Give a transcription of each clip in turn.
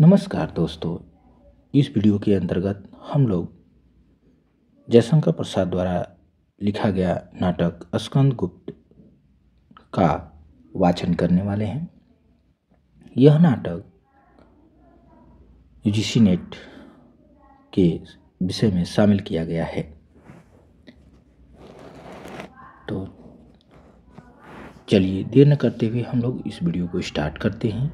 नमस्कार दोस्तों इस वीडियो के अंतर्गत हम लोग जयशंकर प्रसाद द्वारा लिखा गया नाटक स्कंद गुप्त का वाचन करने वाले हैं यह नाटक यूजीसी नेट के विषय में शामिल किया गया है तो चलिए देर न करते हुए हम लोग इस वीडियो को स्टार्ट करते हैं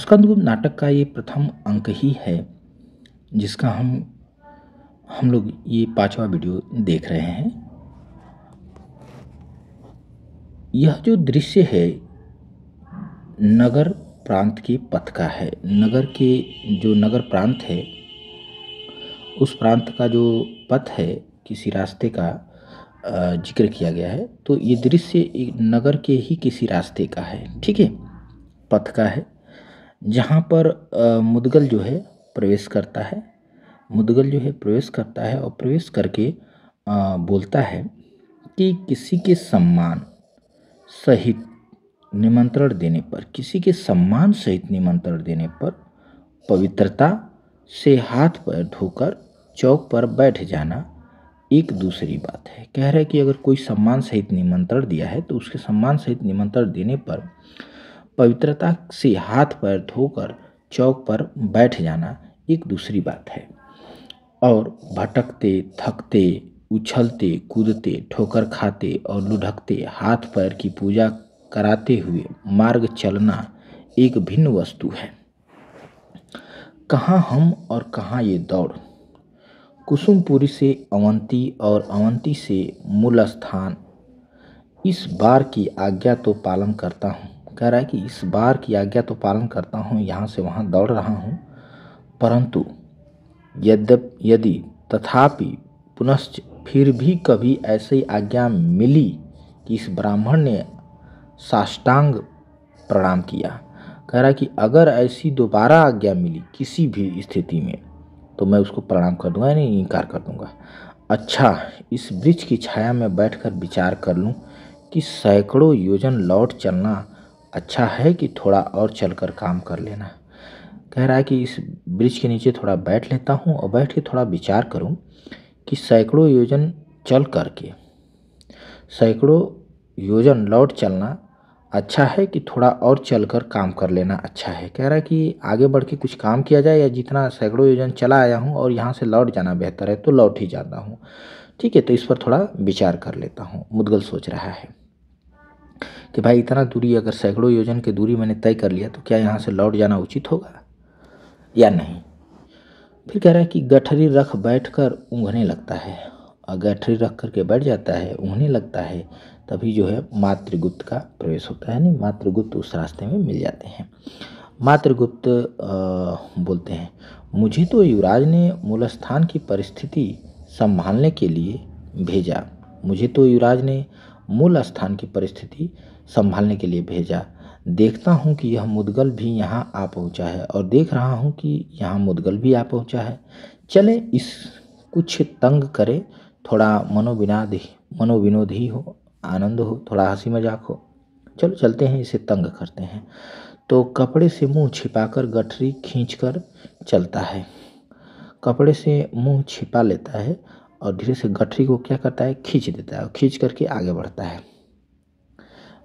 स्कंदगुप्त नाटक का ये प्रथम अंक ही है जिसका हम हम लोग ये पांचवा वीडियो देख रहे हैं यह जो दृश्य है नगर प्रांत के पथ का है नगर के जो नगर प्रांत है उस प्रांत का जो पथ है किसी रास्ते का जिक्र किया गया है तो ये दृश्य नगर के ही किसी रास्ते का है ठीक है पथ का है जहाँ पर मुदगल जो है प्रवेश करता है मुदगल जो है प्रवेश करता है और प्रवेश करके बोलता है कि किसी के सम्मान सहित निमंत्रण देने पर किसी के सम्मान सहित निमंत्रण देने पर पवित्रता से हाथ पैर धोकर चौक पर बैठ जाना एक दूसरी बात है कह रहा है कि अगर कोई सम्मान सहित निमंत्रण दिया है तो उसके सम्मान सहित निमंत्रण देने पर पवित्रता से हाथ पैर धोकर चौक पर बैठ जाना एक दूसरी बात है और भटकते थकते उछलते कूदते ठोकर खाते और लुढ़कते हाथ पैर की पूजा कराते हुए मार्ग चलना एक भिन्न वस्तु है कहाँ हम और कहाँ ये दौड़ कुसुमपुरी से अवंती और अवंती से मूल स्थान इस बार की आज्ञा तो पालन करता हूँ कह रहा है कि इस बार की आज्ञा तो पालन करता हूँ यहाँ से वहाँ दौड़ रहा हूँ परंतु यद्यप यदि तथापि पुनश्च फिर भी कभी ऐसी आज्ञा मिली कि इस ब्राह्मण ने साष्टांग प्रणाम किया कह रहा कि अगर ऐसी दोबारा आज्ञा मिली किसी भी स्थिति में तो मैं उसको प्रणाम कर दूंगा यानी इनकार कर दूंगा अच्छा इस वृक्ष की छाया में बैठकर विचार कर लूँ कि सैकड़ों योजन लौट चलना अच्छा है कि थोड़ा और चलकर काम कर लेना कह रहा है कि इस ब्रिज के नीचे थोड़ा बैठ लेता हूँ और बैठ के थोड़ा विचार करूँ कि सैकड़ों योजन चल करके सैकड़ों योजन लौट चलना अच्छा है कि थोड़ा और चलकर काम कर लेना अच्छा है कह रहा है कि आगे बढ़ के कुछ काम किया जाए या जितना सैकड़ों योजन चला आया हूँ और यहाँ से लौट जाना बेहतर है तो लौट ही जाता हूँ ठीक है तो इस पर थोड़ा विचार कर लेता हूँ मुदगल सोच रहा है कि भाई इतना दूरी अगर सैकड़ों योजन की दूरी मैंने तय कर लिया तो क्या यहाँ से लौट जाना उचित होगा या नहीं फिर कह रहा है कि गठरी रख बैठ कर ऊँघने लगता है और गठरी रख करके बैठ जाता है ऊँघने लगता है तभी जो है मातृगुप्त का प्रवेश होता है यानी मातृगुप्त उस रास्ते में मिल जाते हैं मातृगुप्त बोलते हैं मुझे तो युवराज ने मूल स्थान की परिस्थिति संभालने के लिए भेजा मुझे तो युवराज ने मूल स्थान की परिस्थिति संभालने के लिए भेजा देखता हूँ कि यह मुदगल भी यहाँ आ पहुँचा है और देख रहा हूँ कि यहाँ मुदगल भी आ पहुँचा है चले इस कुछ तंग करे थोड़ा मनोविनाद ही मनोविनोद ही हो आनंद हो थोड़ा हंसी मजाक हो चलो चलते हैं इसे तंग करते हैं तो कपड़े से मुंह छिपाकर गठरी खींचकर चलता है कपड़े से मुंह छिपा लेता है और धीरे से गठरी को क्या करता है खींच देता है खींच करके आगे बढ़ता है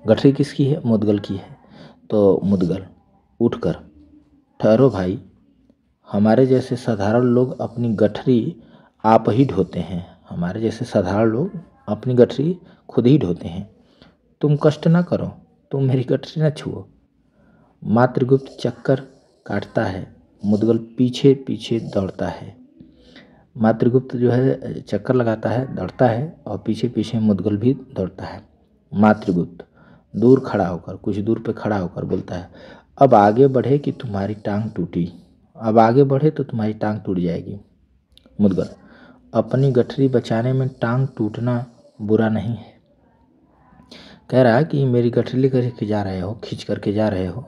गठरी किसकी है मुदगल की है तो मुदगल उठकर ठहरो भाई हमारे जैसे साधारण लोग अपनी गठरी आप ही ढोते हैं हमारे जैसे साधारण लोग अपनी गठरी खुद ही ढोते हैं तुम कष्ट ना करो तुम मेरी गठरी ना छुओ मातृगुप्त चक्कर काटता है मुदगल पीछे पीछे दौड़ता है मातृगुप्त जो है चक्कर लगाता है दौड़ता है और पीछे पीछे मुदगल भी दौड़ता है मातृगुप्त दूर खड़ा होकर कुछ दूर पे खड़ा होकर बोलता है अब आगे बढ़े कि तुम्हारी टांग टूटी अब आगे बढ़े तो तुम्हारी टांग टूट जाएगी मुदगल अपनी गठरी बचाने में टांग टूटना बुरा नहीं है कह रहा है कि मेरी गठरी लेकर के जा रहे हो खींच करके जा रहे हो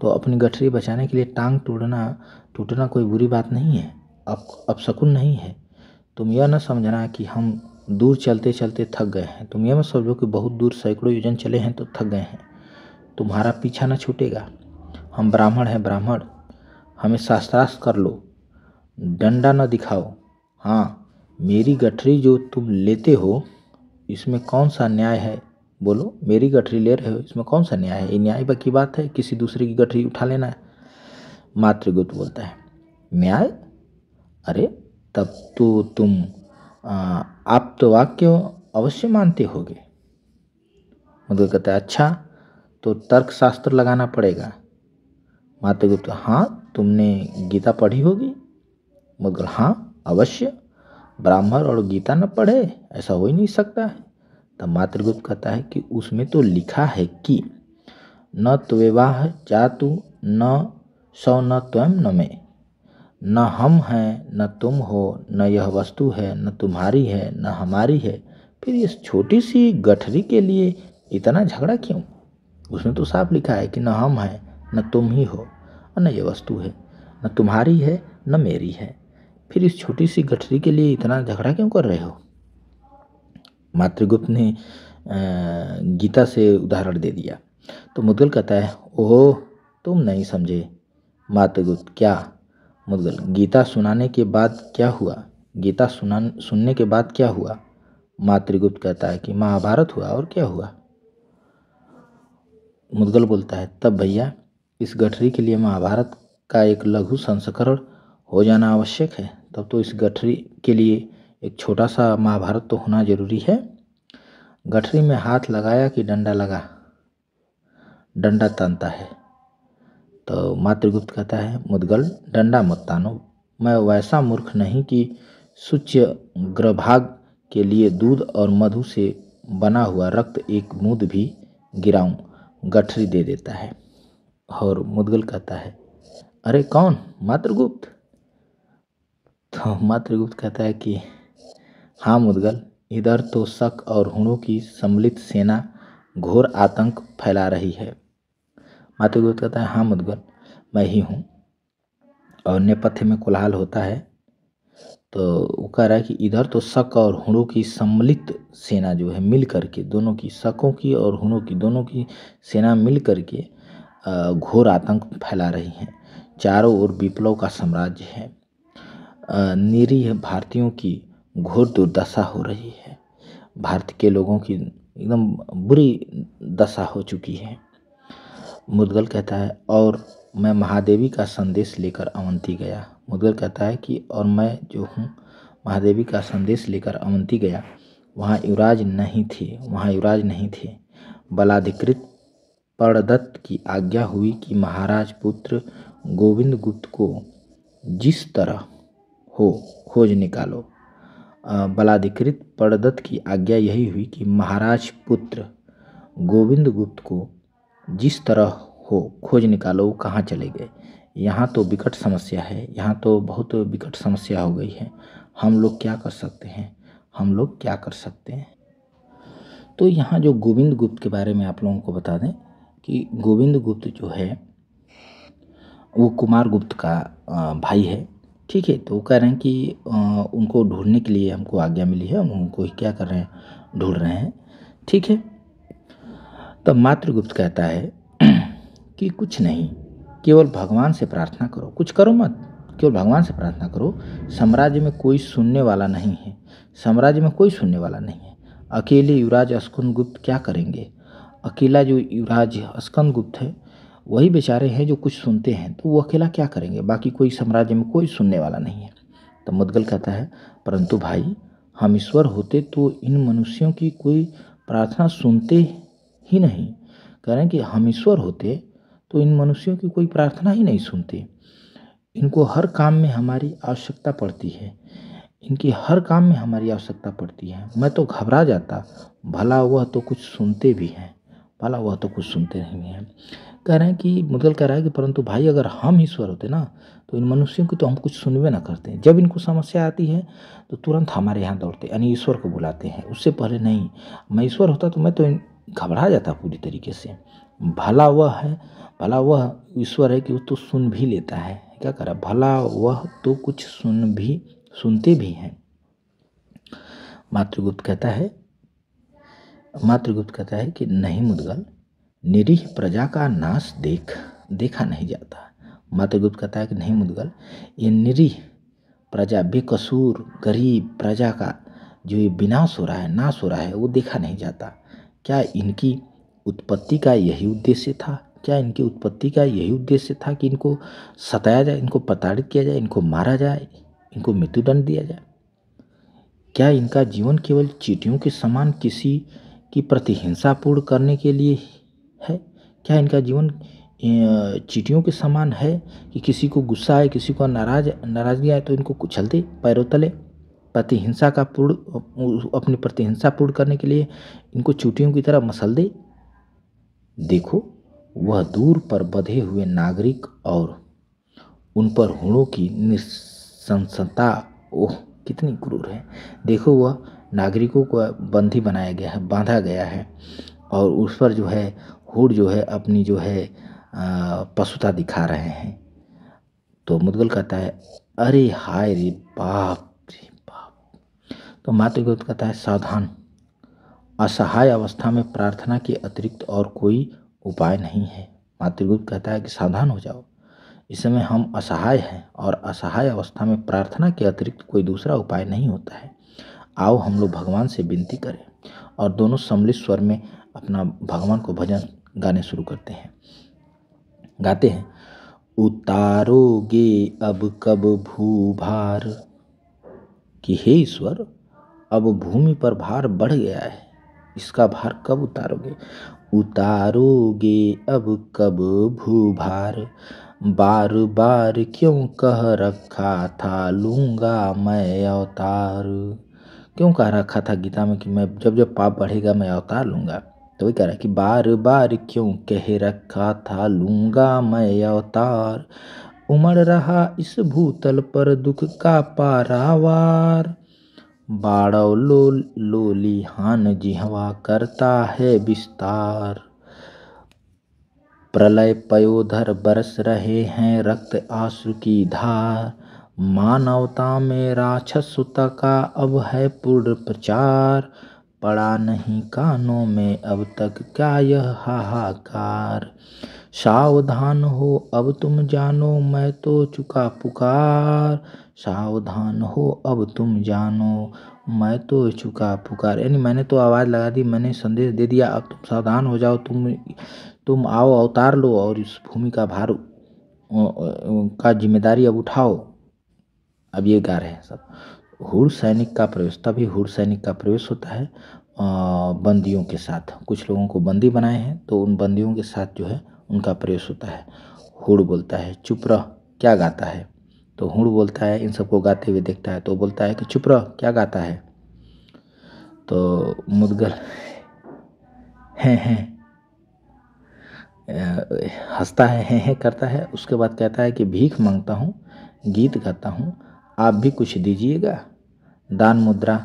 तो अपनी गठरी बचाने के लिए टांग टूटना टूटना कोई बुरी बात नहीं है अब अब शकुन नहीं है तुम यह ना समझना कि हम दूर चलते चलते थक गए हैं तुम यह मत समझो कि बहुत दूर सैकड़ों योजन चले हैं तो थक गए हैं तुम्हारा पीछा न छूटेगा हम ब्राह्मण हैं ब्राह्मण हमें शास्त्रास्त्र कर लो डंडा न दिखाओ हाँ मेरी गठरी जो तुम लेते हो इसमें कौन सा न्याय है बोलो मेरी गठरी ले रहे हो इसमें कौन सा न्याय है ये न्याय की बात है किसी दूसरे की गठरी उठा लेना है मातृगुप्त बोलता है न्याय अरे तब तो तुम आ, आप तो वाक्य अवश्य मानते गए मुद्गल कहता है अच्छा तो तर्क शास्त्र लगाना पड़ेगा मातृगुप्त हाँ तुमने गीता पढ़ी होगी मुद्गल हाँ अवश्य ब्राह्मण और गीता न पढ़े ऐसा हो ही नहीं सकता है तब मातृगुप्त कहता है कि उसमें तो लिखा है कि न त्वेवाह जातु न सौ न त्वयं न में न हम हैं न तुम हो न यह वस्तु है न तुम्हारी है न हमारी है फिर इस छोटी सी गठरी के लिए इतना झगड़ा क्यों उसमें तो साफ लिखा है कि न हम हैं न तुम ही हो और न यह वस्तु है न तुम्हारी है न मेरी है फिर इस छोटी सी गठरी के लिए इतना झगड़ा क्यों कर रहे हो मातृगुप्त ने गीता से उदाहरण दे दिया तो मुदगल कहता है ओह तुम नहीं समझे मातृगुप्त क्या मुद्गल गीता सुनाने के बाद क्या हुआ गीता सुना सुनने के बाद क्या हुआ मातृगुप्त कहता है कि महाभारत हुआ और क्या हुआ मुद्गल बोलता है तब भैया इस गठरी के लिए महाभारत का एक लघु संस्करण हो जाना आवश्यक है तब तो इस गठरी के लिए एक छोटा सा महाभारत तो होना जरूरी है गठरी में हाथ लगाया कि डंडा लगा डंडा तानता है तो मातृगुप्त कहता है मुदगल डंडा मत तानो मैं वैसा मूर्ख नहीं कि सूच्य ग्रभाग के लिए दूध और मधु से बना हुआ रक्त एक मूद भी गिराऊं गठरी दे देता है और मुदगल कहता है अरे कौन मातृगुप्त तो मातृगुप्त कहता है कि हाँ मुदगल इधर तो शक और हुणों की सम्मिलित सेना घोर आतंक फैला रही है मातु गुप्त कहता है हाँ मुदगल मैं ही हूँ और नेपथ्य में कोलाहल होता है तो वो कह रहा है कि इधर तो शक और हुड़ों की सम्मिलित सेना जो है मिल करके दोनों की शकों की और हुड़ों की दोनों की सेना मिल करके घोर आतंक फैला रही है चारों ओर विप्लव का साम्राज्य है निरीह भारतीयों की घोर दुर्दशा हो रही है भारत के लोगों की एकदम बुरी दशा हो चुकी है मुदगल कहता है और मैं महादेवी का संदेश लेकर अवंती गया मुदगल कहता है कि और मैं जो हूँ महादेवी का संदेश लेकर अवंती गया वहाँ युवराज नहीं थे वहाँ युवराज नहीं थे बलाधिकृत पड़दत्त की आज्ञा हुई कि महाराज पुत्र गोविंद गुप्त को जिस तरह हो खोज निकालो बलाधिकृत पड़दत्त की आज्ञा यही हुई कि महाराज पुत्र गोविंद गुप्त को जिस तरह हो खोज निकालो वो कहाँ चले गए यहाँ तो विकट समस्या है यहाँ तो बहुत विकट समस्या हो गई है हम लोग क्या कर सकते हैं हम लोग क्या कर सकते हैं तो यहाँ जो गोविंद गुप्त के बारे में आप लोगों को बता दें कि गोविंद गुप्त जो है वो कुमार गुप्त का भाई है ठीक है तो वो कह रहे हैं कि उनको ढूंढने के लिए हमको आज्ञा मिली है हम उनको ही क्या कर रहे हैं ढूंढ रहे हैं ठीक है तब मातृगुप्त कहता है कि कुछ नहीं केवल भगवान से प्रार्थना करो कुछ करो मत केवल भगवान से प्रार्थना करो साम्राज्य में कोई सुनने वाला नहीं है साम्राज्य में कोई सुनने वाला नहीं है अकेले युवराज गुप्त क्या करेंगे अकेला जो युवराज गुप्त है वही बेचारे हैं जो कुछ सुनते हैं तो वो अकेला क्या करेंगे बाकी कोई साम्राज्य में कोई सुनने वाला नहीं है तो मुदगल कहता है परंतु भाई हम ईश्वर होते तो इन मनुष्यों की कोई प्रार्थना सुनते ही नहीं हैं कि हम ईश्वर होते तो इन मनुष्यों की कोई प्रार्थना ही नहीं सुनते इनको हर काम में हमारी आवश्यकता पड़ती है इनकी हर काम में हमारी आवश्यकता पड़ती है मैं तो घबरा जाता भला वह तो कुछ सुनते भी हैं भला वह तो कुछ सुनते नहीं हैं कह रहे हैं कि मुदल कह रहा है कि परंतु भाई अगर हम ईश्वर होते ना तो इन मनुष्यों की तो हम कुछ सुनवे ना करते जब इनको समस्या आती है तो तुरंत हमारे यहाँ दौड़ते यानी ईश्वर को बुलाते हैं उससे पहले नहीं मैं ईश्वर होता तो मैं तो घबरा जाता पूरी तरीके से भला वह है भला वह ईश्वर है कि वो तो सुन भी लेता है क्या करा भला वह तो कुछ सुन भी सुनते भी हैं मातृगुप्त कहता है मातृगुप्त कहता है कि नहीं मुदगल निरीह प्रजा का नाश देख देखा नहीं जाता मातृगुप्त कहता है कि नहीं मुदगल ये निरीह प्रजा बेकसूर गरीब प्रजा का जो ये विनाश हो रहा है नाश हो रहा है वो देखा नहीं जाता क्या इनकी उत्पत्ति का यही उद्देश्य था क्या इनकी उत्पत्ति का यही उद्देश्य था कि इनको सताया जाए इनको प्रताड़ित किया जाए इनको मारा जाए इनको मृत्युदंड दिया जाए क्या इनका जीवन केवल चीटियों के समान किसी की प्रतिहिंसा पूर्ण करने के लिए है क्या इनका जीवन चीटियों के समान है कि किसी को गुस्सा आए किसी को नाराज नाराजगी आए तो इनको कुचल दे पैरों तले प्रतिहिंसा का पूर्ण अपनी प्रतिहिंसा पूर्ण करने के लिए इनको चुटियों की तरह मसल दे देखो वह दूर पर बधे हुए नागरिक और उन पर हुणों की निशंसता ओह कितनी क्रूर है देखो वह नागरिकों को बंदी बनाया गया है बांधा गया है और उस पर जो है हुड़ जो है अपनी जो है पशुता दिखा रहे हैं तो मुदगल कहता है अरे हाय रे बाप तो मातृगुप्त कहता है सावधान असहाय अवस्था में प्रार्थना के अतिरिक्त और कोई उपाय नहीं है मातृगुप्त कहता है कि सावधान हो जाओ इस समय हम असहाय हैं और असहाय अवस्था में प्रार्थना के अतिरिक्त कोई दूसरा उपाय नहीं होता है आओ हम लोग भगवान से विनती करें और दोनों सम्मिलित स्वर में अपना भगवान को भजन गाने शुरू करते हैं गाते हैं उतारोगे अब कब भू भार कि हे ईश्वर अब भूमि पर भार बढ़ गया है इसका भार कब उतारोगे उतारोगे अब कब भूभार बार बार क्यों कह रखा था लूंगा मैं अवतार क्यों कह रखा था गीता में कि मैं जब जब पाप बढ़ेगा मैं अवतार लूंगा तो वही कह रहा है कि बार बार क्यों कह रखा था लूंगा मैं अवतार उमड़ रहा इस भूतल पर दुख का पारावार बाड़ो लो लोली हान जिहवा करता है विस्तार प्रलय पयोधर बरस रहे हैं रक्त आंसू की धार मानवता में राक्षसता का अब है पूर्ण प्रचार पड़ा नहीं कानों में अब तक क्या यह हाहाकार सावधान हो अब तुम जानो मैं तो चुका पुकार सावधान हो अब तुम जानो मैं तो चुका पुकार यानी मैंने तो आवाज़ लगा दी मैंने संदेश दे दिया अब तुम सावधान हो जाओ तुम तुम आओ अवतार लो और इस भूमि का भार का जिम्मेदारी अब उठाओ अब ये गा रहे हैं सब हुर सैनिक का प्रवेश तभी हुर सैनिक का प्रवेश होता है बंदियों के साथ कुछ लोगों को बंदी बनाए हैं तो उन बंदियों के साथ जो है उनका प्रवेश होता है हुड़ बोलता है चुप रह क्या गाता है तो हूड़ बोलता है इन सबको गाते हुए देखता है तो बोलता है कि चुप रहो क्या गाता है तो मुदगल हैं हैं हंसता है हैं हैं करता है उसके बाद कहता है कि भीख मांगता हूँ गीत गाता हूँ आप भी कुछ दीजिएगा दान मुद्रा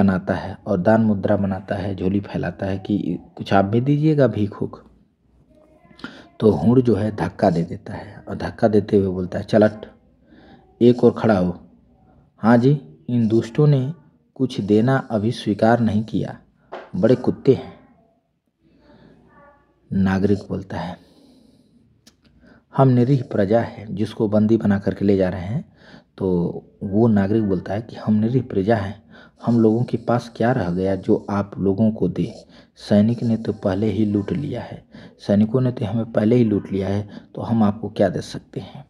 बनाता है और दान मुद्रा बनाता है झोली फैलाता है कि कुछ आप भी दीजिएगा भीख हुक तो हूड़ जो है धक्का दे देता है और धक्का देते हुए बोलता है चलट एक और खड़ा हो हाँ जी इन दुष्टों ने कुछ देना अभी स्वीकार नहीं किया बड़े कुत्ते हैं नागरिक बोलता है हम निरीह प्रजा है जिसको बंदी बना करके ले जा रहे हैं तो वो नागरिक बोलता है कि हम निरीह प्रजा हैं हम लोगों के पास क्या रह गया जो आप लोगों को दे सैनिक ने तो पहले ही लूट लिया है सैनिकों ने तो हमें पहले ही लूट लिया है तो हम आपको क्या दे सकते हैं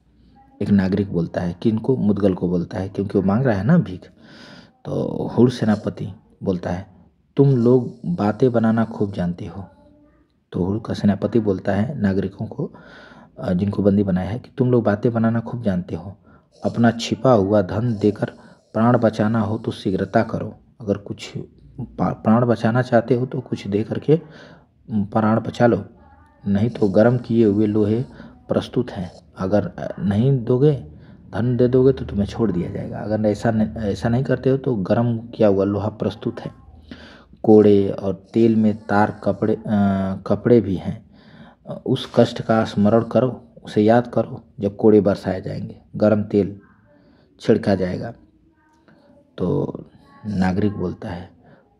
एक नागरिक बोलता है किनको मुदगल को बोलता है क्योंकि वो मांग रहा है ना भीख तो हुड़ सेनापति बोलता है तुम लोग बातें बनाना खूब जानते हो तो हुड़ का सेनापति बोलता है नागरिकों को जिनको बंदी बनाया है कि तुम लोग बातें बनाना खूब जानते हो अपना छिपा हुआ धन देकर प्राण बचाना हो तो शीघ्रता करो अगर कुछ प्राण बचाना चाहते हो तो कुछ दे करके प्राण बचा लो नहीं तो गर्म किए हुए लोहे प्रस्तुत हैं अगर नहीं दोगे धन दे दोगे तो तुम्हें छोड़ दिया जाएगा अगर ऐसा नहीं ऐसा नहीं करते हो तो गर्म किया हुआ लोहा प्रस्तुत है कोड़े और तेल में तार कपड़े कपड़े भी हैं उस कष्ट का स्मरण करो उसे याद करो जब कोड़े बरसाए जाएंगे गर्म तेल छिड़का जाएगा तो नागरिक बोलता है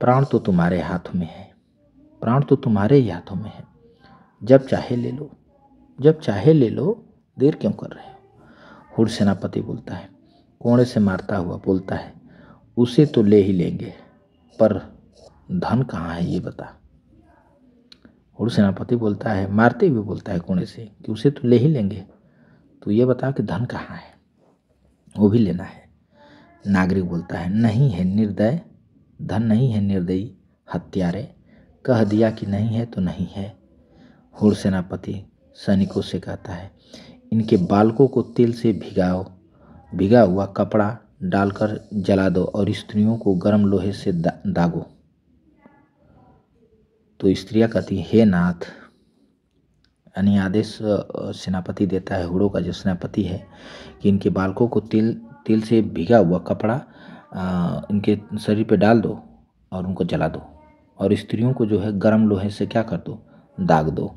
प्राण तो तुम्हारे हाथों में है प्राण तो तुम्हारे ही हाथों में है जब चाहे ले लो जब चाहे ले लो देर क्यों कर रहे हो हु सेनापति बोलता है कोड़े से मारता हुआ बोलता है उसे तो ले ही लेंगे पर धन कहाँ है ये बता हु सेनापति बोलता है मारते हुए बोलता है कोड़े से कि उसे तो ले ही लेंगे तो ये बता कि धन कहाँ है वो भी लेना है नागरिक बोलता है नहीं है निर्दय धन नहीं है निर्दयी हत्यारे कह दिया कि नहीं है तो नहीं है हु सेनापति सैनिकों से कहता है इनके बालकों को तेल से भिगाओ भिगा हुआ कपड़ा डालकर जला दो और स्त्रियों को गर्म लोहे से दा, दागो तो स्त्रियाँ कहती हैं हे नाथ यानी आदेश सेनापति देता है हुड़ो का जो सेनापति है कि इनके बालकों को तिल तिल से भिगा हुआ कपड़ा आ, इनके शरीर पे डाल दो और उनको जला दो और स्त्रियों को जो है गर्म लोहे से क्या कर दो दाग दो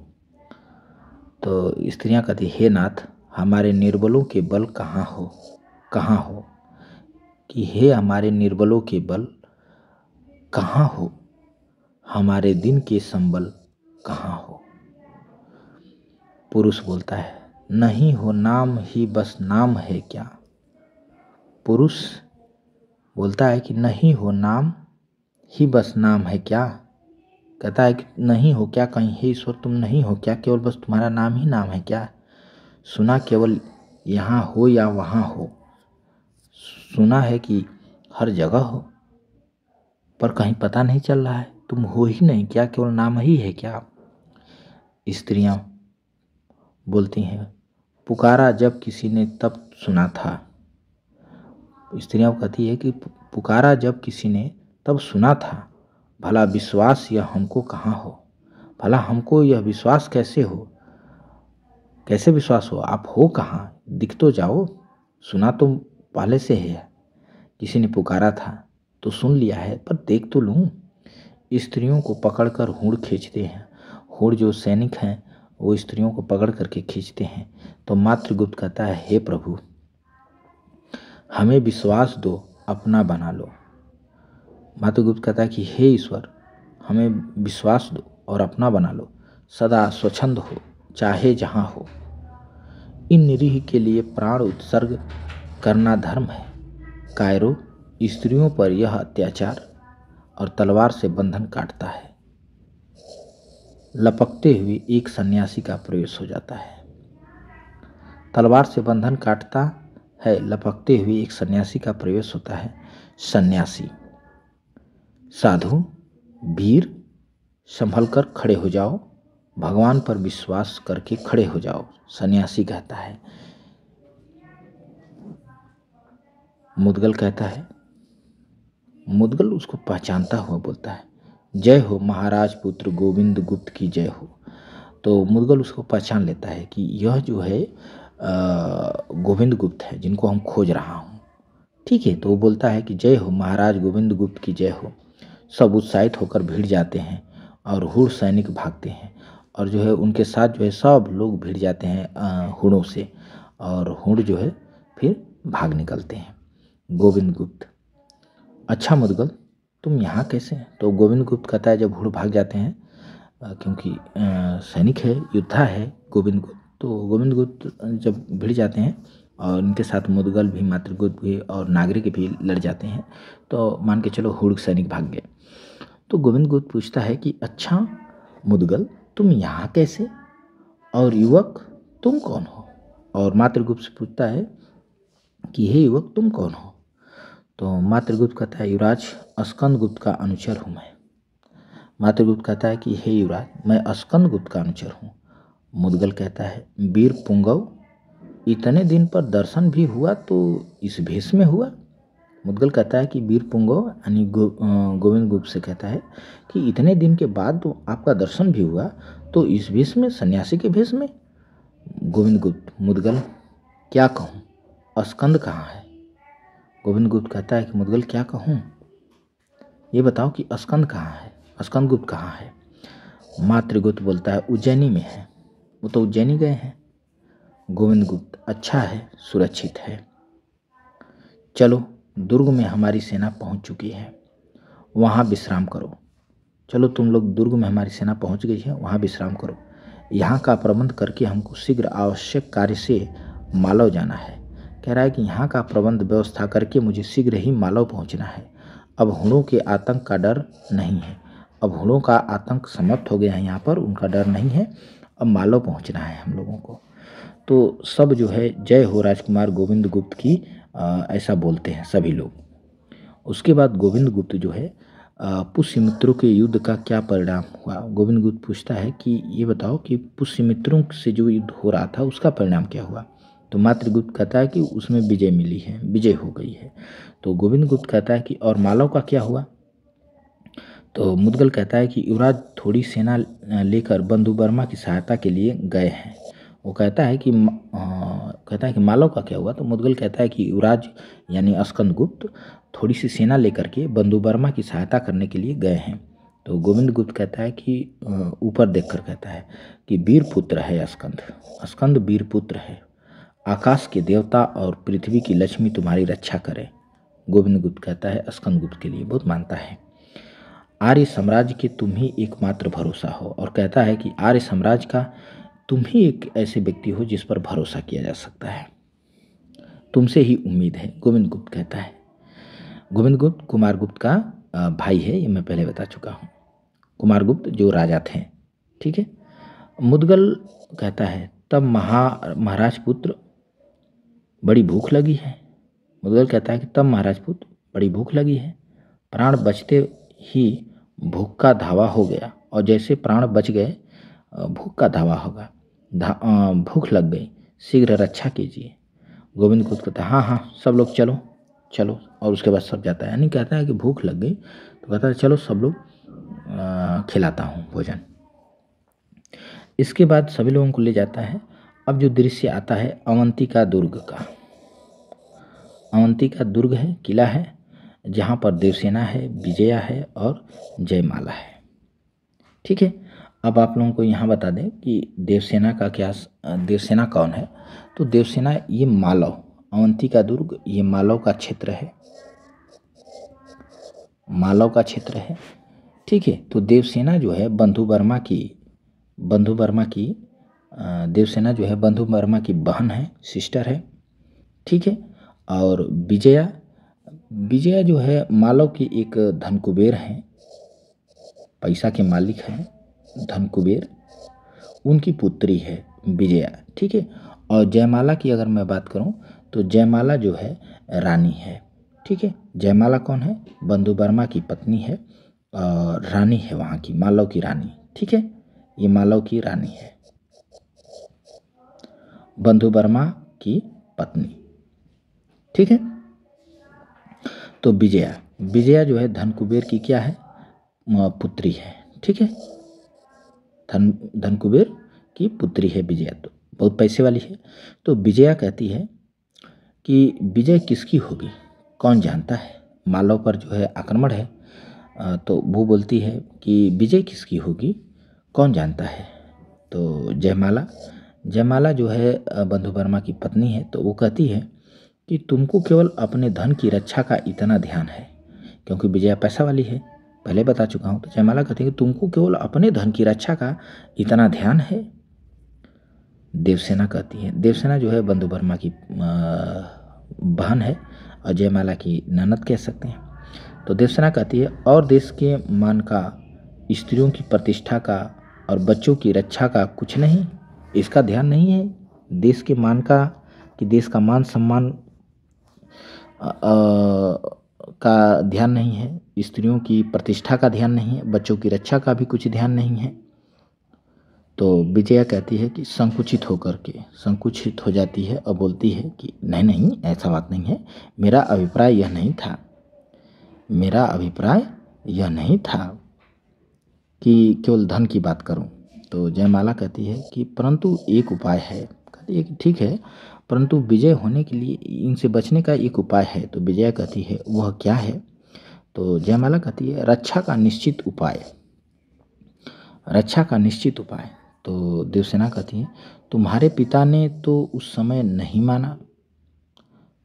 तो स्त्रियाँ कहती हे नाथ हमारे निर्बलों के बल कहाँ हो कहाँ हो कि हे हमारे निर्बलों के बल कहाँ हो हमारे दिन के संबल कहाँ हो पुरुष बोलता है नहीं हो नाम ही बस नाम है क्या पुरुष बोलता है कि नहीं हो नाम ही बस नाम है क्या कहता है कि नहीं हो क्या कहीं हे ईश्वर तुम नहीं हो क्या केवल बस तुम्हारा नाम ही नाम है क्या सुना केवल यहाँ हो या वहाँ हो सुना है कि हर जगह हो पर कहीं पता नहीं चल रहा है तुम हो ही नहीं क्या केवल नाम ही है क्या स्त्रियाँ बोलती हैं पुकारा जब किसी ने तब सुना था स्त्रियां कहती है कि पुकारा जब किसी ने तब सुना था भला विश्वास यह हमको कहाँ हो भला हमको यह विश्वास कैसे हो कैसे विश्वास हो आप हो कहाँ दिख तो जाओ सुना तो पहले से है किसी ने पुकारा था तो सुन लिया है पर देख तो लूँ स्त्रियों को पकड़कर हुड़ खींचते हैं हुड़ जो सैनिक हैं वो स्त्रियों को पकड़ करके खींचते हैं तो मातृगुप्त कहता है हे प्रभु हमें विश्वास दो अपना बना लो मातुगुप्त कहता है कि हे ईश्वर हमें विश्वास दो और अपना बना लो सदा स्वच्छंद हो चाहे जहाँ हो इन निरीह के लिए प्राण उत्सर्ग करना धर्म है कायरो स्त्रियों पर यह अत्याचार और तलवार से बंधन काटता है लपकते हुए एक सन्यासी का प्रवेश हो जाता है तलवार से बंधन काटता है लपकते हुए एक सन्यासी का प्रवेश होता है सन्यासी साधु वीर संभल कर खड़े हो जाओ भगवान पर विश्वास करके खड़े हो जाओ सन्यासी कहता है मुदगल कहता है मुदगल उसको पहचानता हुआ बोलता है जय हो महाराज पुत्र गोविंद गुप्त की जय हो तो मुदगल उसको पहचान लेता है कि यह जो है गोविंद गुप्त है जिनको हम खोज रहा हूँ ठीक है तो वो बोलता है कि जय हो महाराज गोविंद गुप्त की जय हो सब उत्साहित होकर भिड़ जाते हैं और हु सैनिक भागते हैं और जो है उनके साथ जो है सब लोग भिड़ जाते हैं हुड़ों से और हुड़ जो है फिर भाग निकलते हैं गोविंद गुप्त अच्छा मुदगल तुम यहाँ कैसे तो गोविंद गुप्त कहता है जब हुड़ भाग जाते हैं क्योंकि सैनिक है योद्धा है गोविंद गुप्त तो गोविंद गुप्त जब भिड़ जाते हैं और इनके साथ मुदगल भी मातृगुप्त भी और नागरिक भी लड़ जाते हैं तो मान के चलो हुड़ सैनिक भाग गए तो गोविंद गुप्त पूछता है कि अच्छा मुदगल तुम यहाँ कैसे और युवक तुम कौन हो और मातृगुप्त से पूछता है कि हे युवक तुम कौन हो तो मातृगुप्त कहता है युवराज अस्कंद गुप्त का अनुचर हूँ मैं मातृगुप्त कहता है कि हे युवराज मैं अस्कंद गुप्त का अनुचर हूँ मुदगल कहता है वीर पुंगव इतने दिन पर दर्शन भी हुआ तो इस भेष में हुआ मुदगल कहता है कि पुंगो यानी गो, गोविंद गुप्त से कहता है कि इतने दिन के बाद तो आपका दर्शन भी हुआ तो इस भेष में सन्यासी के भेष में गोविंद गुप्त मुदगल क्या कहूँ अस्कंद कहाँ है गोविंद गुप्त कहता है कि मुदगल क्या कहूँ ये बताओ कि अस्कंद कहाँ है अस्कंद गुप्त कहाँ है मातृगुप्त बोलता है उज्जैनी में है वो तो उज्जैनी गए हैं गोविंद गुप्त अच्छा है सुरक्षित है चलो दुर्ग में हमारी सेना पहुँच चुकी है वहाँ विश्राम करो चलो तुम लोग दुर्ग में हमारी सेना पहुँच गई है वहाँ विश्राम करो यहाँ का प्रबंध करके हमको शीघ्र आवश्यक कार्य से मालव जाना है कह रहा है कि यहाँ का प्रबंध व्यवस्था करके मुझे शीघ्र ही मालव पहुँचना है अब हुड़ों के आतंक का डर नहीं है अब हुड़ों का आतंक समाप्त हो गया है यहाँ पर उनका डर नहीं है अब मालव पहुँचना है हम लोगों को तो सब जो है जय हो राजकुमार गोविंद गुप्त की ऐसा बोलते हैं सभी लोग उसके बाद गोविंद गुप्त जो है पुष्यमित्रों के युद्ध का क्या परिणाम हुआ गोविंद गुप्त पूछता है कि ये बताओ कि पुष्यमित्रों से जो युद्ध हो रहा था उसका परिणाम क्या हुआ तो मातृगुप्त कहता है कि उसमें विजय मिली है विजय हो गई है तो गोविंद गुप्त कहता है कि और मालव का क्या हुआ तो मुदगल कहता है कि युवराज थोड़ी सेना लेकर बंधु वर्मा की सहायता के लिए गए हैं वो कहता है कि आ, कहता है कि मालव का क्या हुआ तो मुदगल कहता है कि युवराज यानी अस्कंद गुप्त थोड़ी सी सेना लेकर के बंधु वर्मा की सहायता करने के लिए गए हैं तो गोविंद गुप्त कहता है कि ऊपर देखकर कहता है कि वीरपुत्र है अस्कंद अस्कंद वीरपुत्र है आकाश के देवता और पृथ्वी की लक्ष्मी तुम्हारी रक्षा करे गोविंद गुप्त कहता है अस्कंद गुप्त के लिए बहुत मानता है आर्य साम्राज्य के तुम ही एकमात्र भरोसा हो और कहता है कि आर्य साम्राज्य का तुम ही एक ऐसे व्यक्ति हो जिस पर भरोसा किया जा सकता है तुमसे ही उम्मीद है गोविंद गुप्त कहता है गोविंद गुप्त कुमार गुप्त का भाई है ये मैं पहले बता चुका हूँ कुमार गुप्त जो राजा थे ठीक है मुदगल कहता है तब महा महाराज पुत्र बड़ी भूख लगी है मुदगल कहता है कि तब महाराज पुत्र बड़ी भूख लगी है प्राण बचते ही भूख का धावा हो गया और जैसे प्राण बच गए भूख का धावा होगा भूख लग गई शीघ्र रक्षा कीजिए गोविंद खुद कहता है हाँ हाँ सब लोग चलो चलो और उसके बाद सब जाता है यानी कहता है कि भूख लग गई तो कहता है चलो सब लोग खिलाता हूँ भोजन इसके बाद सभी लोगों को ले जाता है अब जो दृश्य आता है अवंतिका दुर्ग का अवंतिका दुर्ग है किला है जहाँ पर देवसेना है विजया है और जयमाला है ठीक है अब आप लोगों को यहाँ बता दें कि देवसेना का क्या देवसेना कौन है तो देवसेना ये मालव अवंती का दुर्ग ये मालव का क्षेत्र है मालव का क्षेत्र है ठीक है तो देवसेना जो है बंधु वर्मा की बंधु वर्मा की देवसेना जो है बंधु वर्मा की बहन है सिस्टर है ठीक है और विजया विजया जो है मालव की एक धनकुबेर हैं पैसा के मालिक हैं धन कुबेर उनकी पुत्री है विजया ठीक है और जयमाला की अगर मैं बात करूं तो जयमाला जो है रानी है ठीक है जयमाला कौन है बंधु वर्मा की पत्नी है और रानी है वहाँ की मालव की रानी ठीक है ये मालव की रानी है बंधु वर्मा की पत्नी ठीक है तो विजया विजया जो है धन कुबेर की क्या है पुत्री है ठीक है धन धन कुबेर की पुत्री है विजया तो बहुत पैसे वाली है तो विजया कहती है कि विजय किसकी होगी कौन जानता है मालव पर जो है आक्रमण है तो वो बोलती है कि विजय किसकी होगी कौन जानता है तो जयमाला जयमाला जो है बंधु वर्मा की पत्नी है तो वो कहती है कि तुमको केवल अपने धन की रक्षा का इतना ध्यान है क्योंकि विजया पैसा वाली है पहले बता चुका हूँ तो जयमाला कहती कि तुमको केवल अपने धन की रक्षा का इतना ध्यान है देवसेना कहती है देवसेना जो है बंधु वर्मा की बहन है और जयमाला की ननद कह सकते हैं तो देवसेना कहती है और देश के मान का स्त्रियों की प्रतिष्ठा का और बच्चों की रक्षा का कुछ नहीं इसका ध्यान नहीं है देश के मान का कि देश का मान सम्मान आ, आ, का ध्यान नहीं है स्त्रियों की प्रतिष्ठा का ध्यान नहीं है बच्चों की रक्षा का भी कुछ ध्यान नहीं है तो विजया कहती है कि संकुचित होकर के संकुचित हो जाती है और बोलती है कि नहीं नहीं ऐसा बात नहीं है मेरा अभिप्राय यह नहीं था मेरा अभिप्राय यह नहीं था कि केवल धन की बात करूं तो जयमाला कहती है कि परंतु एक उपाय है कहती है कि ठीक है परंतु विजय होने के लिए इनसे बचने का एक उपाय है तो विजय कहती है वह क्या है तो जयमाला कहती है रक्षा का निश्चित उपाय रक्षा का निश्चित उपाय तो देवसेना कहती है तुम्हारे पिता ने तो उस समय नहीं माना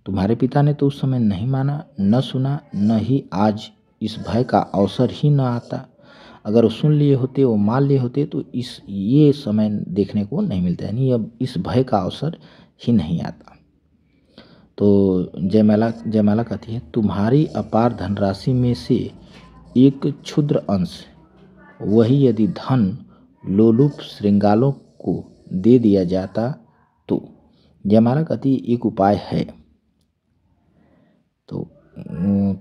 तुम्हारे पिता ने तो उस समय नहीं माना न सुना न ही आज इस भय का अवसर ही न आता अगर वो सुन लिए होते वो मान लिए होते तो इस ये समय देखने को नहीं मिलता यानी अब इस भय का अवसर ही नहीं आता तो जयमाला जयमाला कहती है तुम्हारी अपार धनराशि में से एक क्षुद्र अंश वही यदि धन लोलुप श्रृंगालों को दे दिया जाता तो जयमाला कहती एक उपाय है तो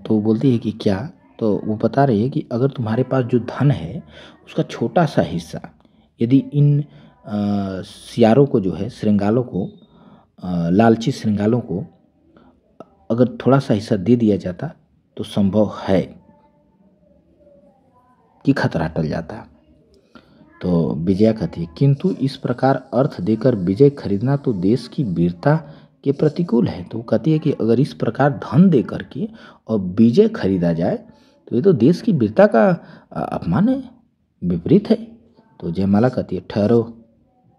तो बोलती है कि क्या तो वो बता रही है कि अगर तुम्हारे पास जो धन है उसका छोटा सा हिस्सा यदि इन सियारों को जो है श्रृंगालों को लालची श्रृंगालों को अगर थोड़ा सा हिस्सा दे दिया जाता तो संभव है कि खतरा टल जाता तो विजया कहती है किंतु इस प्रकार अर्थ देकर विजय खरीदना तो देश की वीरता के प्रतिकूल है तो कहती है कि अगर इस प्रकार धन दे करके और विजय खरीदा जाए तो ये तो देश की वीरता का अपमान है विपरीत है तो जयमाला कहती है ठहरो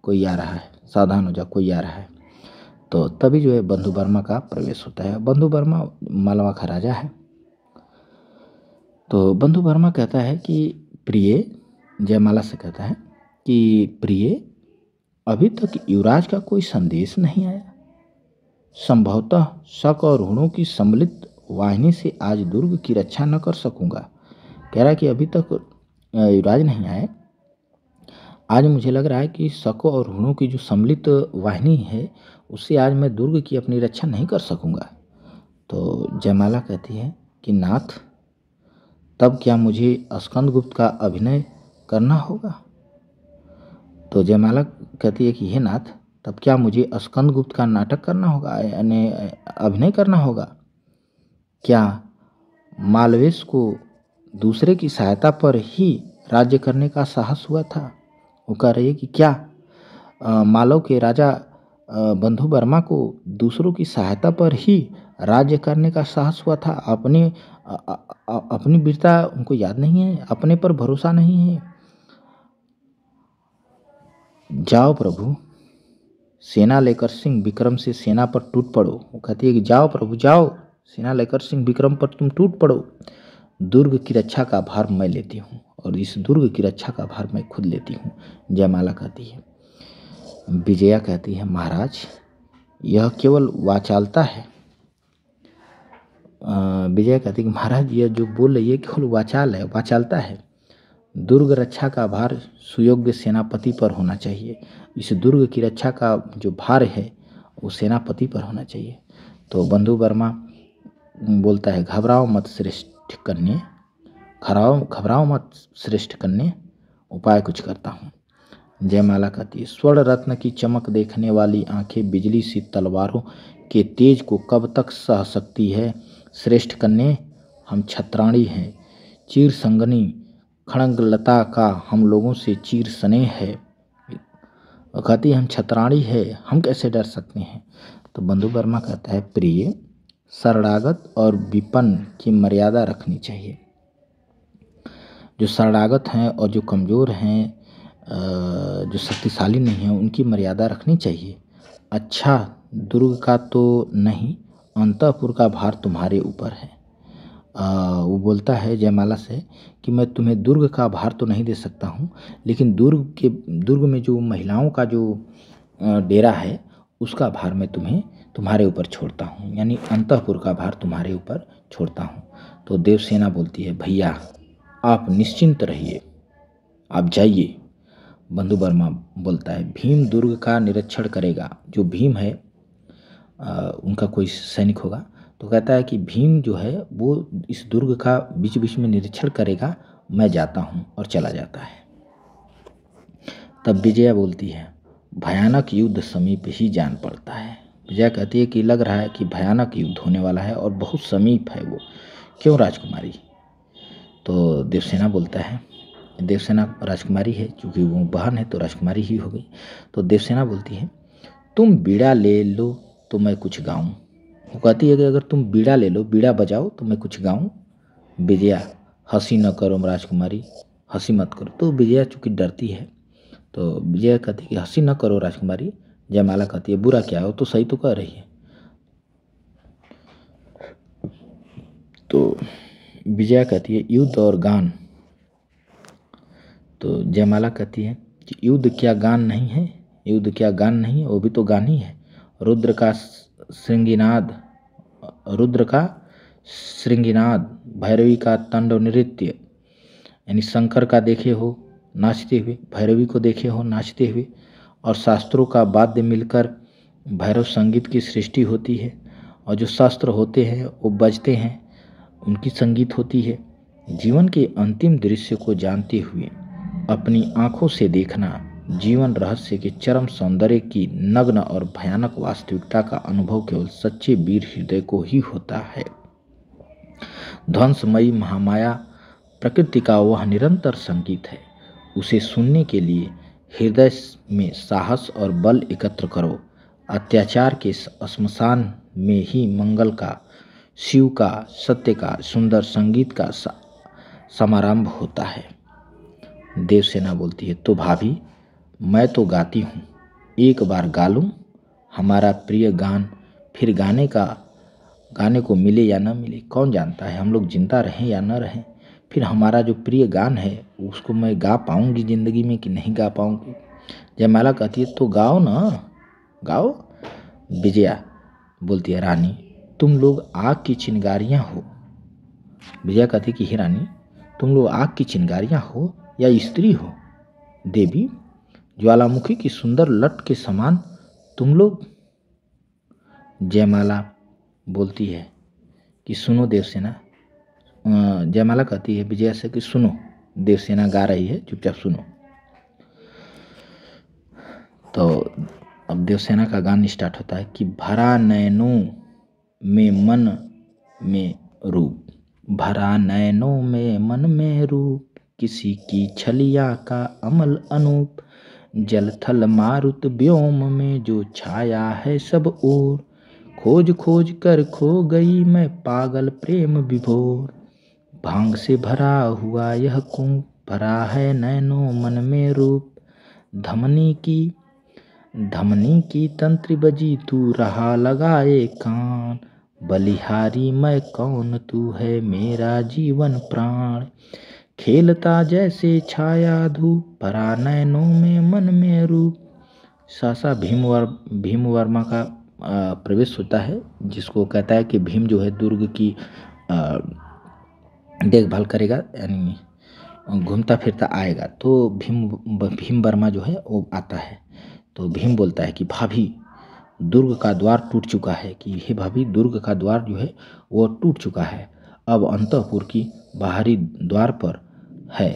कोई आ रहा है सावधान हो जाओ कोई आ रहा है तो तभी जो है बंधु वर्मा का प्रवेश होता है बंधु वर्मा मालवा का राजा है तो बंधु वर्मा कहता है कि प्रिय जयमाला से कहता है कि प्रिय अभी तक युवराज का कोई संदेश नहीं आया संभवतः शक और ऋणों की सम्मिलित वाहिनी से आज दुर्ग की रक्षा न कर सकूंगा कह रहा कि अभी तक युवराज नहीं आए आज मुझे लग रहा है कि शकों और हुणों की जो सम्मिलित वाहिनी है उससे आज मैं दुर्ग की अपनी रक्षा नहीं कर सकूँगा तो जयमाला कहती है कि नाथ तब क्या मुझे स्कंद गुप्त का अभिनय करना होगा तो जयमाला कहती है कि हे नाथ तब क्या मुझे स्कंद गुप्त का नाटक करना होगा यानी अभिनय करना होगा क्या मालवेश को दूसरे की सहायता पर ही राज्य करने का साहस हुआ था कह रही है कि क्या मालव के राजा बंधु वर्मा को दूसरों की सहायता पर ही राज्य करने का साहस हुआ था अपने अपनी वीरता उनको याद नहीं है अपने पर भरोसा नहीं है जाओ प्रभु सेना लेकर सिंह विक्रम से सेना पर टूट पड़ो वो कहती है कि जाओ प्रभु जाओ सेना लेकर सिंह विक्रम पर तुम टूट पड़ो दुर्ग की रक्षा का भार मैं लेती हूँ और इस दुर्ग की रक्षा का भार मैं खुद लेती हूँ जयमाला कहती है विजया कहती है महाराज यह केवल वाचालता है विजया कहती है महाराज यह जो बोल रही है केवल वाचाल है वाचालता है दुर्ग रक्षा का भार सुयोग्य सेनापति पर होना चाहिए इस दुर्ग की रक्षा का जो भार है वो सेनापति पर होना चाहिए तो बंधु वर्मा बोलता है घबराओ मत श्रेष्ठ कन्या खराओ घबराओ मत श्रेष्ठ करने उपाय कुछ करता हूँ जयमाला कहती है स्वर्ण रत्न की चमक देखने वाली आंखें बिजली सी तलवारों के तेज को कब तक सह सकती है श्रेष्ठ करने हम छत्राणी हैं चीर संगनी खड़गलता का हम लोगों से चीर स्नेह है कहती हम छत्राणी है हम कैसे डर सकते हैं तो बंधु वर्मा कहता है प्रिय शरणागत और विपन्न की मर्यादा रखनी चाहिए जो शरणागत हैं और जो कमज़ोर हैं जो शक्तिशाली नहीं हैं उनकी मर्यादा रखनी चाहिए अच्छा दुर्ग का तो नहीं अंतपुर का भार तुम्हारे ऊपर है वो बोलता है जयमाला से कि मैं तुम्हें दुर्ग का भार तो नहीं दे सकता हूँ लेकिन दुर्ग के दुर्ग में जो महिलाओं का जो डेरा है उसका भार मैं तुम्हें तुम्हारे ऊपर छोड़ता हूँ यानी अंतपुर का भार तुम्हारे ऊपर छोड़ता हूँ तो देवसेना बोलती है भैया आप निश्चिंत रहिए आप जाइए बंधु वर्मा बोलता है भीम दुर्ग का निरीक्षण करेगा जो भीम है आ, उनका कोई सैनिक होगा तो कहता है कि भीम जो है वो इस दुर्ग का बीच बीच में निरीक्षण करेगा मैं जाता हूँ और चला जाता है तब विजया बोलती है भयानक युद्ध समीप ही जान पड़ता है विजया कहती है कि लग रहा है कि भयानक युद्ध होने वाला है और बहुत समीप है वो क्यों राजकुमारी तो देवसेना बोलता है देवसेना राजकुमारी है क्योंकि वो बहन है तो राजकुमारी ही हो गई तो देवसेना बोलती है तुम बीड़ा ले लो तो मैं कुछ गाऊँ वो कहती है कि अगर तुम बीड़ा ले लो बीड़ा बजाओ तो मैं कुछ गाऊँ विजया हंसी न करो राजकुमारी हंसी मत करो तो विजया चूँकि डरती है तो विजया कहती है कि हंसी न करो राजकुमारी जयमाला कहती है बुरा क्या हो तो सही तो कह रही है तो विजया कहती है युद्ध और गान तो जयमाला कहती है कि युद्ध क्या गान नहीं है युद्ध क्या गान नहीं वो भी तो गान ही है रुद्र का श्रृंगिनाद रुद्र का श्रृंगिनाद भैरवी का तंड नृत्य यानी शंकर का देखे हो नाचते हुए भैरवी को देखे हो नाचते हुए और शास्त्रों का वाद्य मिलकर भैरव संगीत की सृष्टि होती है और जो शास्त्र होते हैं वो बजते हैं उनकी संगीत होती है जीवन के अंतिम दृश्य को जानते हुए अपनी आंखों से देखना जीवन रहस्य के चरम सौंदर्य की नग्न और भयानक वास्तविकता का अनुभव केवल सच्चे वीर हृदय को ही होता है ध्वंसमयी महामाया प्रकृति का वह निरंतर संगीत है उसे सुनने के लिए हृदय में साहस और बल एकत्र करो अत्याचार के शमशान में ही मंगल का शिव का सत्य का सुंदर संगीत का समारंभ होता है देवसेना बोलती है तो भाभी मैं तो गाती हूँ एक बार गा लूँ हमारा प्रिय गान फिर गाने का गाने को मिले या ना मिले कौन जानता है हम लोग जिंदा रहें या ना रहें फिर हमारा जो प्रिय गान है उसको मैं गा पाऊँगी ज़िंदगी में कि नहीं गा पाऊँगी जयमाला कहती है तो गाओ ना गाओ विजया बोलती है रानी तुम लोग आग की चिनगारियाँ हो विजया कहती कि हे रानी तुम लोग आग की चिनगारियाँ हो या स्त्री हो देवी ज्वालामुखी की सुंदर लट के समान तुम लोग जयमाला बोलती है कि सुनो देवसेना जयमाला कहती है विजया से कि सुनो देवसेना गा रही है चुपचाप सुनो तो अब देवसेना का गान स्टार्ट होता है कि भरा नैनो में मन में रूप भरा नैनों में मन में रूप किसी की छलिया का अमल अनूप जल थल मारुत व्योम में जो छाया है सब ओर खोज खोज कर खो गई मैं पागल प्रेम विभोर भांग से भरा हुआ यह कुंभ भरा है नैनो मन में रूप धमनी की धमनी की तंत्री बजी तू रहा लगाए कान बलिहारी मैं कौन तू है मेरा जीवन प्राण खेलता जैसे छाया धूप परा नैनों में मन में रूप सासा वर, भीम वर्मा का प्रवेश होता है जिसको कहता है कि भीम जो है दुर्ग की देखभाल करेगा यानी घूमता फिरता आएगा तो भीम भीम वर्मा जो है वो आता है तो भीम बोलता है कि भाभी दुर्ग का द्वार टूट चुका है कि हे भाभी दुर्ग का द्वार जो है वो टूट चुका है अब अंतपुर की बाहरी द्वार पर है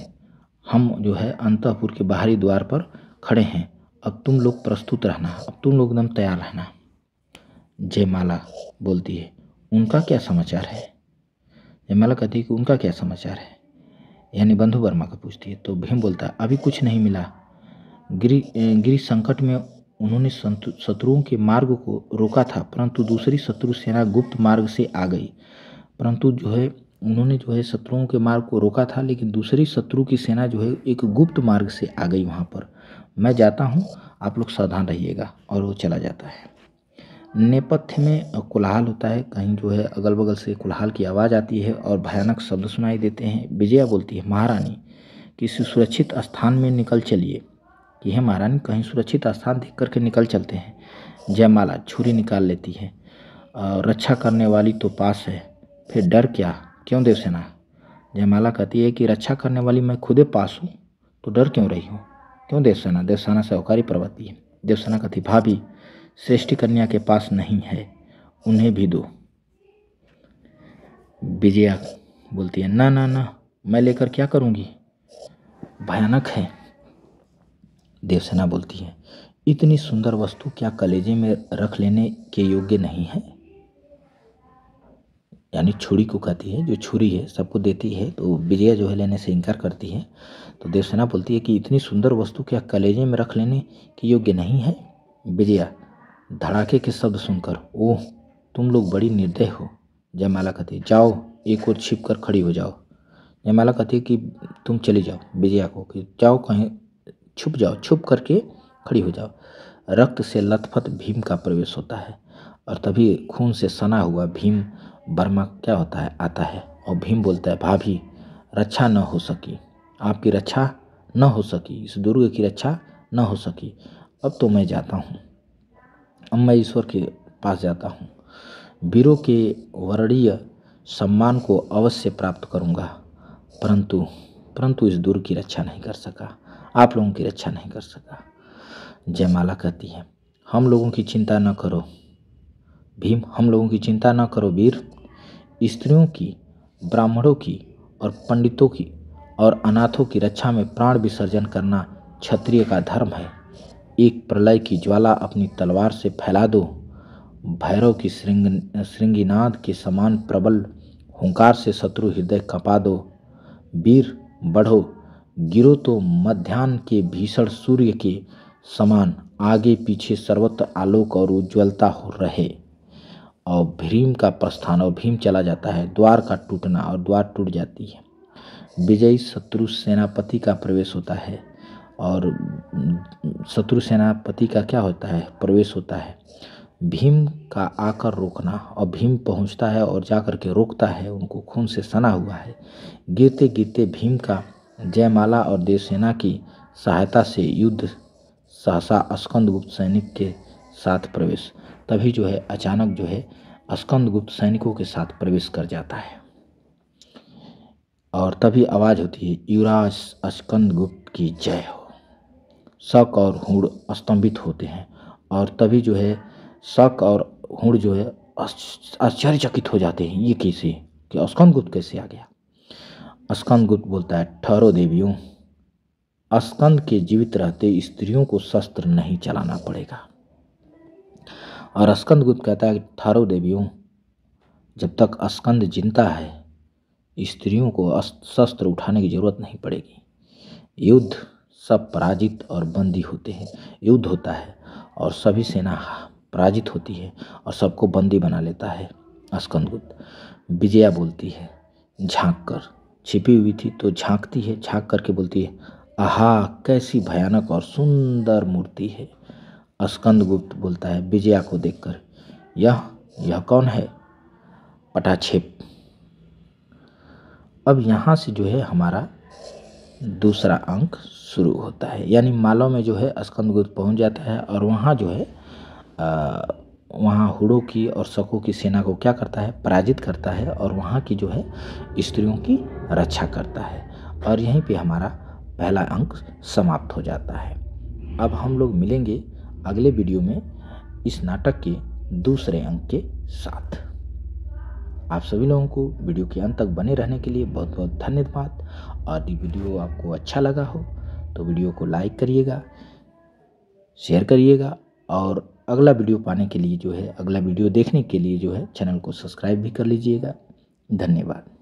हम जो है अंतपुर के बाहरी द्वार पर खड़े हैं अब तुम लोग प्रस्तुत रहना अब तुम लोग एकदम तैयार रहना जयमाला बोलती है उनका क्या समाचार है जयमाला कहती है कि उनका क्या समाचार है यानी बंधु वर्मा का पूछती है तो भीम बोलता है अभी कुछ नहीं मिला गिरी गिरी संकट में उन्होंने शत्रुओं के मार्ग को रोका था परंतु दूसरी शत्रु सेना गुप्त मार्ग से आ गई परंतु जो है उन्होंने जो है शत्रुओं के मार्ग को रोका था लेकिन दूसरी शत्रु की सेना जो है एक गुप्त मार्ग से आ गई वहाँ पर मैं जाता हूँ आप लोग सावधान रहिएगा और वो चला जाता है नेपथ्य में कुलहाल होता है कहीं जो है अगल बगल से कोलाहल की आवाज़ आती है और भयानक शब्द सुनाई देते हैं विजया बोलती है महारानी किसी सुरक्षित स्थान में निकल चलिए कि हे महारानी कहीं सुरक्षित स्थान देख करके निकल चलते हैं जयमाला छुरी निकाल लेती है और रक्षा करने वाली तो पास है फिर डर क्या क्यों देवसेना जयमाला कहती है कि रक्षा करने वाली मैं खुदे पास हूँ तो डर क्यों रही हूँ क्यों देवसेना देवसेना सहकारी प्रवृत्ति है देवसेना कहती भाभी श्रेष्ठी कन्या के पास नहीं है उन्हें भी दो विजया बोलती है ना ना ना मैं लेकर क्या करूँगी भयानक है देवसेना बोलती है इतनी सुंदर वस्तु क्या कलेजे में रख लेने के योग्य नहीं है यानी छुरी को कहती है जो छुरी है सबको देती है तो विजया जो है लेने से इनकार करती है तो देवसेना बोलती है कि इतनी सुंदर वस्तु क्या कलेजे में रख लेने के योग्य नहीं है विजया धड़ाके के शब्द सुनकर ओह तुम लोग बड़ी निर्दय हो जयमाला कहती है जाओ एक और छिप कर खड़ी हो जाओ जयमाला कहती है कि तुम चले जाओ विजया को कि जाओ कहीं छुप जाओ छुप करके खड़ी हो जाओ रक्त से लथपथ भीम का प्रवेश होता है और तभी खून से सना हुआ भीम वर्मा क्या होता है आता है और भीम बोलता है भाभी रक्षा न हो सकी आपकी रक्षा न हो सकी इस दुर्ग की रक्षा न हो सकी अब तो मैं जाता हूँ अब मैं ईश्वर के पास जाता हूँ वीरों के वर्णीय सम्मान को अवश्य प्राप्त करूँगा परंतु परंतु इस दुर्ग की रक्षा नहीं कर सका आप लोगों की रक्षा नहीं कर सका जयमाला कहती है हम लोगों की चिंता न करो भीम हम लोगों की चिंता न करो वीर स्त्रियों की ब्राह्मणों की और पंडितों की और अनाथों की रक्षा में प्राण विसर्जन करना क्षत्रिय का धर्म है एक प्रलय की ज्वाला अपनी तलवार से फैला दो भैरव की श्रृंग श्रृंगिनाद के समान प्रबल हुंकार से शत्रु हृदय कपा दो वीर बढ़ो गिरो तो मध्यान्ह के भीषण सूर्य के समान आगे पीछे सर्वत्र आलोक और उज्ज्वलता हो रहे और भीम का प्रस्थान और भीम चला जाता है द्वार का टूटना और द्वार टूट जाती है विजयी शत्रु सेनापति का प्रवेश होता है और शत्रु सेनापति का क्या होता है प्रवेश होता है भीम का आकर रोकना और भीम पहुंचता है और जा कर के रोकता है उनको खून से सना हुआ है गिरते गिरते भीम का जयमाला और देवसेना की सहायता से युद्ध सहसा गुप्त सैनिक के साथ प्रवेश तभी जो है अचानक जो है स्कंदगुप्त सैनिकों के साथ प्रवेश कर जाता है और तभी आवाज़ होती है युवराज गुप्त की जय हो शक और हुड़ स्तंभित होते हैं और तभी जो है शक और हुड़ जो है आश्चर्यचकित हो जाते हैं ये कैसे कि स्कंदगुप्त कैसे आ गया स्कंद गुप्त बोलता है ठहरो देवियों स्कंद के जीवित रहते स्त्रियों को शस्त्र नहीं चलाना पड़ेगा और स्कंद गुप्त कहता है ठहरो देवियों जब तक स्कंद जिंदा है स्त्रियों को शस्त्र उठाने की जरूरत नहीं पड़ेगी युद्ध सब पराजित और बंदी होते हैं युद्ध होता है और सभी सेना पराजित होती है और सबको बंदी बना लेता है स्कंद गुप्त विजया बोलती है झांक कर छिपी हुई थी तो झांकती है झांक करके बोलती है आहा कैसी भयानक और सुंदर मूर्ति है स्कंदगुप्त बोलता है विजया को देखकर यह यह कौन है पटाक्षेप अब यहाँ से जो है हमारा दूसरा अंक शुरू होता है यानी मालव में जो है स्कंदगुप्त पहुँच जाता है और वहाँ जो है आ, वहाँ हुड़ों की और शकों की सेना को क्या करता है पराजित करता है और वहाँ की जो है स्त्रियों की रक्षा करता है और यहीं पे हमारा पहला अंक समाप्त हो जाता है अब हम लोग मिलेंगे अगले वीडियो में इस नाटक के दूसरे अंक के साथ आप सभी लोगों को वीडियो के अंत तक बने रहने के लिए बहुत बहुत धन्यवाद और ये वीडियो आपको अच्छा लगा हो तो वीडियो को लाइक करिएगा शेयर करिएगा और अगला वीडियो पाने के लिए जो है अगला वीडियो देखने के लिए जो है चैनल को सब्सक्राइब भी कर लीजिएगा धन्यवाद